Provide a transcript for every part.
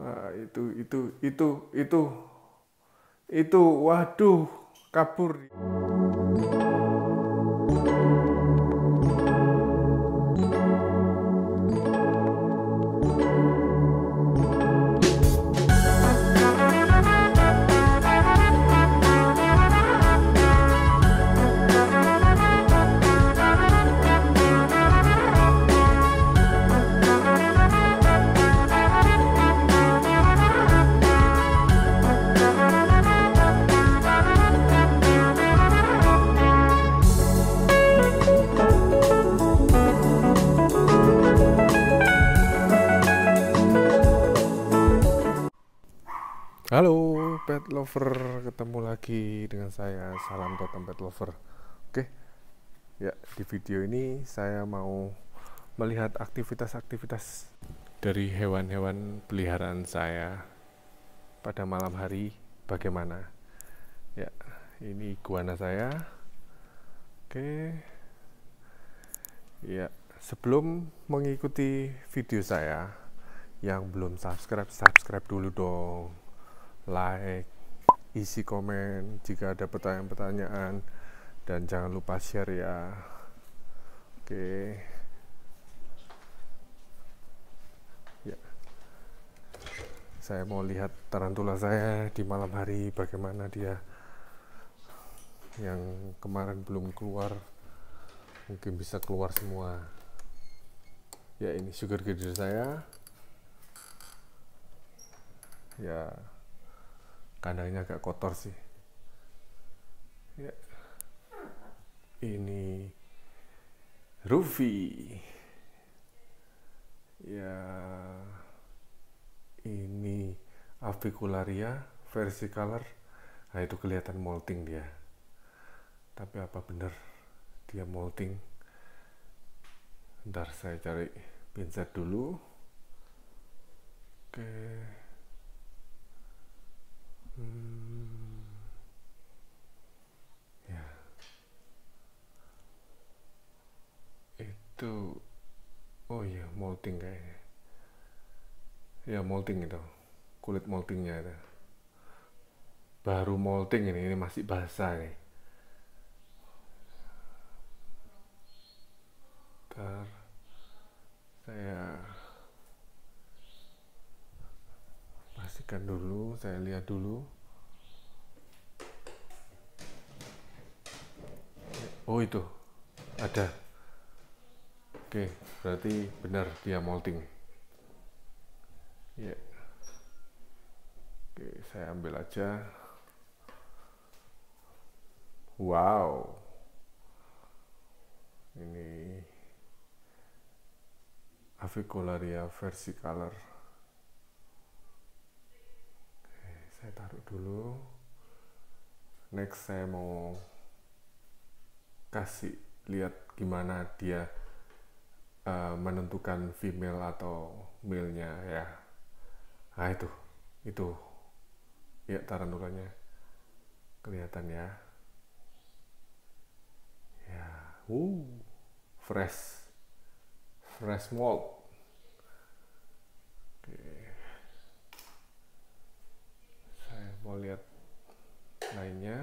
Nah, itu itu itu itu itu waduh kabur. pet lover, ketemu lagi dengan saya Salam Totem Pet Lover. Oke. Ya, di video ini saya mau melihat aktivitas-aktivitas dari hewan-hewan peliharaan saya pada malam hari bagaimana. Ya, ini iguana saya. Oke. Ya, sebelum mengikuti video saya yang belum subscribe, subscribe dulu dong like, isi komen jika ada pertanyaan-pertanyaan dan jangan lupa share ya. Oke. Ya. Saya mau lihat tarantula saya di malam hari bagaimana dia yang kemarin belum keluar mungkin bisa keluar semua. Ya ini sugar grader saya. Ya kandangnya agak kotor sih ya. ini Rufi ya ini avicularia versicolor nah itu kelihatan molting dia tapi apa bener dia molting ntar saya cari pinset dulu oke okay. Hmm. Ya. Itu oh iya molting kayaknya. Ya molting itu. Kulit moltingnya itu. Baru molting ini, ini masih basah nih. Ntar saya matikan dulu saya lihat dulu oh itu ada oke berarti benar dia molting ya oke saya ambil aja wow ini avicularia color saya taruh dulu next saya mau kasih lihat gimana dia uh, menentukan female atau male-nya ya nah itu itu ya tarantulanya kelihatan ya ya uh fresh fresh mold mau lihat lainnya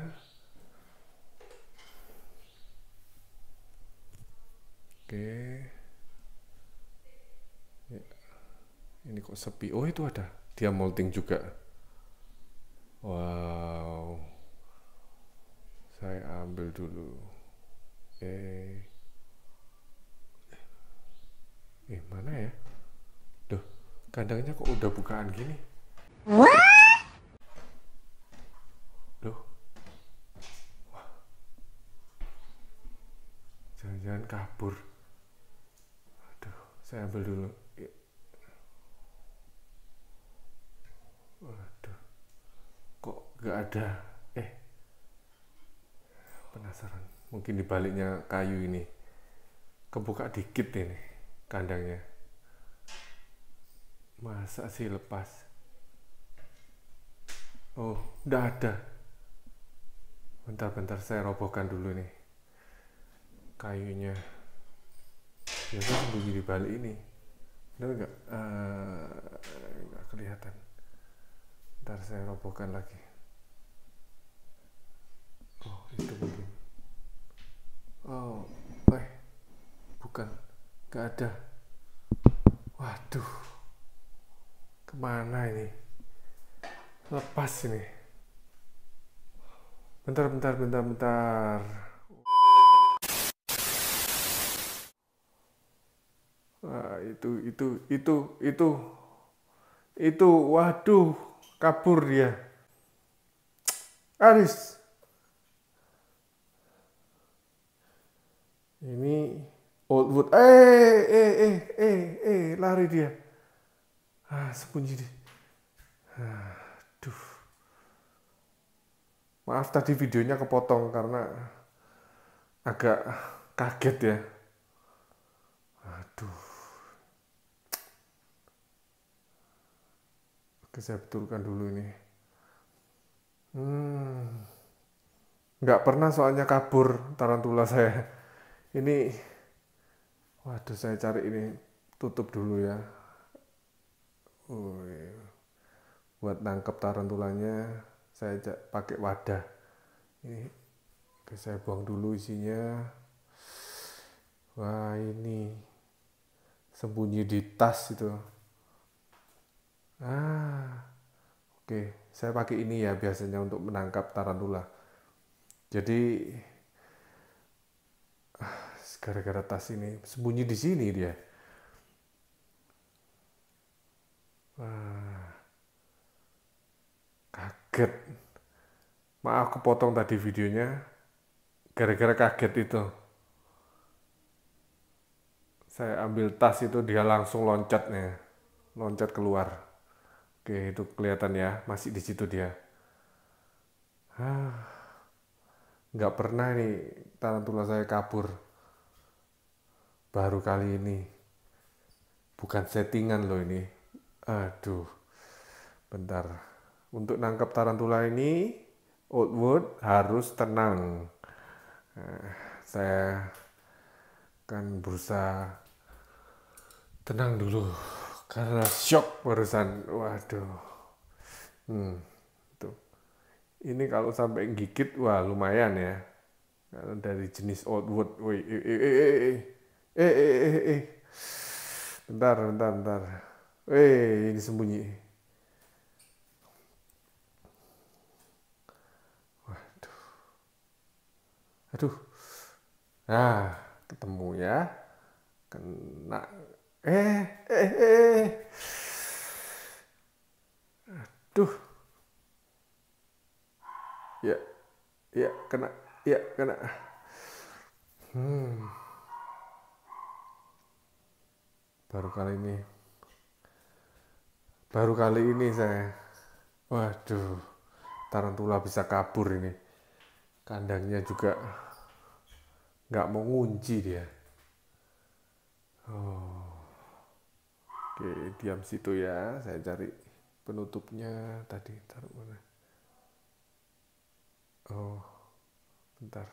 oke ya. ini kok sepi oh itu ada dia molting juga wow saya ambil dulu oke eh mana ya Duh, kandangnya kok udah bukaan gini? What? kabur aduh saya ambil dulu iya. aduh kok gak ada eh penasaran mungkin dibaliknya kayu ini kebuka dikit ini kandangnya masa sih lepas oh udah ada bentar-bentar saya robohkan dulu nih kayunya ya saya sembunyi di balik ini bener nggak eh, nggak uh, kelihatan ntar saya robohkan lagi oh itu mungkin oh eh bukan nggak ada waduh kemana ini lepas ini bentar bentar bentar bentar Wah, itu itu itu itu itu waduh kabur dia. Aris. Ini Oldwood. Eh, eh, eh, eh, eh, eh, lari dia. Ah, sembunyi deh. Aduh. Maaf tadi videonya kepotong karena agak kaget ya. Oke, saya betulkan dulu ini. Hmm, nggak pernah soalnya kabur tarantula saya. Ini, waduh saya cari ini tutup dulu ya. Ui. Buat nangkep tarantulanya saya pakai wadah. Ini, oke saya buang dulu isinya. Wah ini sembunyi di tas itu. Ah, oke. Okay. Saya pakai ini ya biasanya untuk menangkap tarantula. Jadi ah, gara-gara tas ini sembunyi di sini dia. Wah, kaget. Maaf kepotong tadi videonya. Gara-gara kaget itu. Saya ambil tas itu dia langsung loncatnya. Loncat keluar. Oke, itu kelihatan ya, masih di situ dia. Ah, nggak pernah nih tarantula saya kabur. Baru kali ini. Bukan settingan loh ini. Aduh, bentar. Untuk nangkap tarantula ini, Oldwood harus tenang. Eh, saya akan berusaha tenang dulu karena shock barusan waduh hmm, tuh ini kalau sampai gigit wah lumayan ya kalau dari jenis old wood woi eh eh, eh eh eh eh eh eh eh eh bentar bentar bentar eh ini sembunyi waduh aduh nah ketemu ya kena Eh, eh, eh. Aduh. Ya, ya, kena, ya, kena. Hmm. Baru kali ini. Baru kali ini saya. Waduh. Tarantula bisa kabur ini. Kandangnya juga nggak mau ngunci dia. Oh. Oke, diam situ ya. Saya cari penutupnya tadi. Taruh mana? Oh, bentar.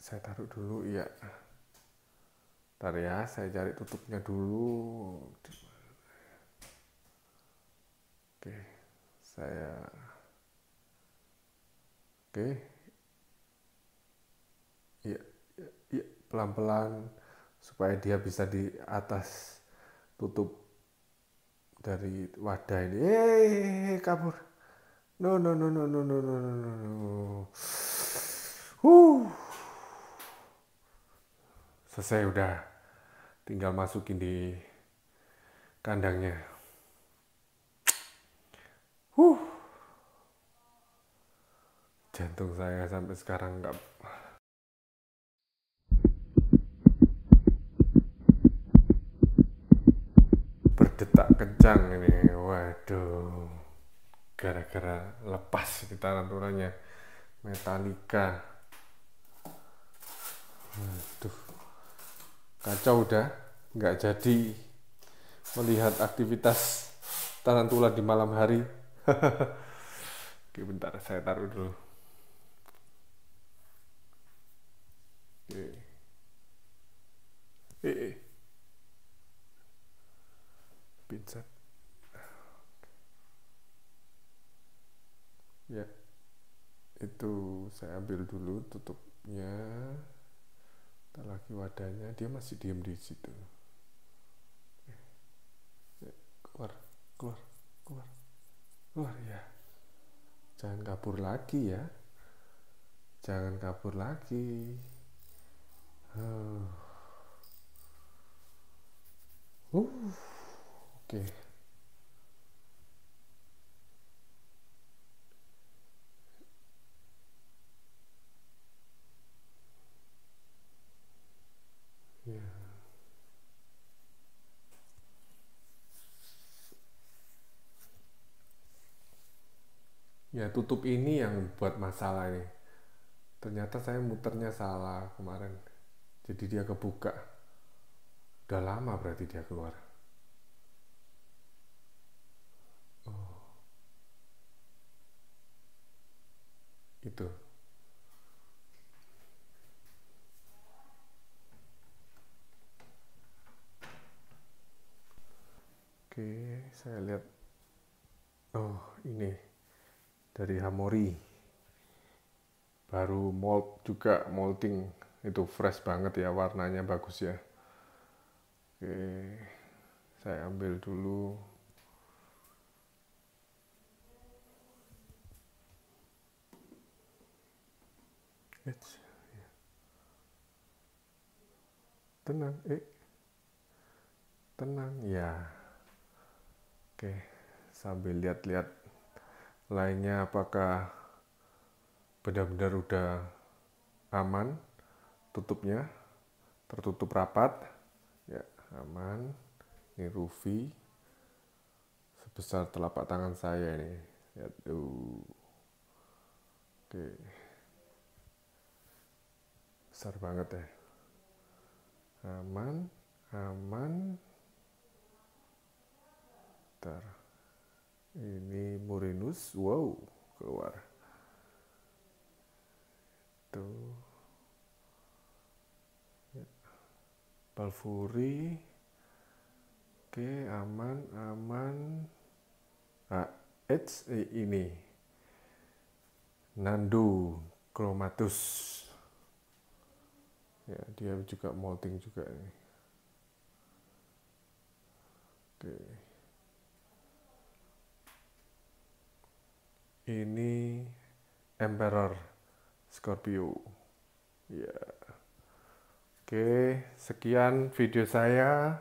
Saya taruh dulu, ya. Bentar ya, saya cari tutupnya dulu. Oke, saya... Oke. Iya, iya, pelan iya. pelan-pelan supaya dia bisa di atas tutup dari wadah ini. Eh, eh, eh, eh, kabur. No, no, no, no, no, no, no, no, no. no. Selesai udah. Tinggal masukin di kandangnya. Uh. Jantung saya sampai sekarang nggak berdetak kencang ini waduh gara-gara lepas di taranturanya metalika waduh kacau udah nggak jadi melihat aktivitas tarantula di malam hari Oke bentar saya taruh dulu Oke. itu saya ambil dulu tutupnya tak lagi wadahnya dia masih diem di situ eh, keluar keluar keluar keluar ya jangan kabur lagi ya jangan kabur lagi uh, uh oke okay. ya tutup ini yang buat masalah ini ternyata saya muternya salah kemarin jadi dia kebuka udah lama berarti dia keluar oh. itu oke saya lihat oh ini dari Hamori baru mold juga molting itu fresh banget ya warnanya bagus ya oke saya ambil dulu iya. tenang eh tenang ya oke sambil lihat-lihat lainnya apakah benar-benar udah aman tutupnya tertutup rapat ya aman ini Rufi sebesar telapak tangan saya ini Ya tuh, oke besar banget ya aman aman ter ini Murinus wow keluar itu Balfuri ya. oke aman aman ah it's eh, ini Nando Chromatus ya dia juga molting juga ini oke okay. ini Emperor Scorpio. Ya. Oke, sekian video saya.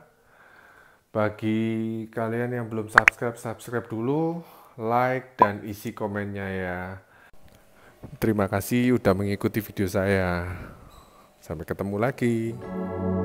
Bagi kalian yang belum subscribe, subscribe dulu, like dan isi komennya ya. Terima kasih sudah mengikuti video saya. Sampai ketemu lagi.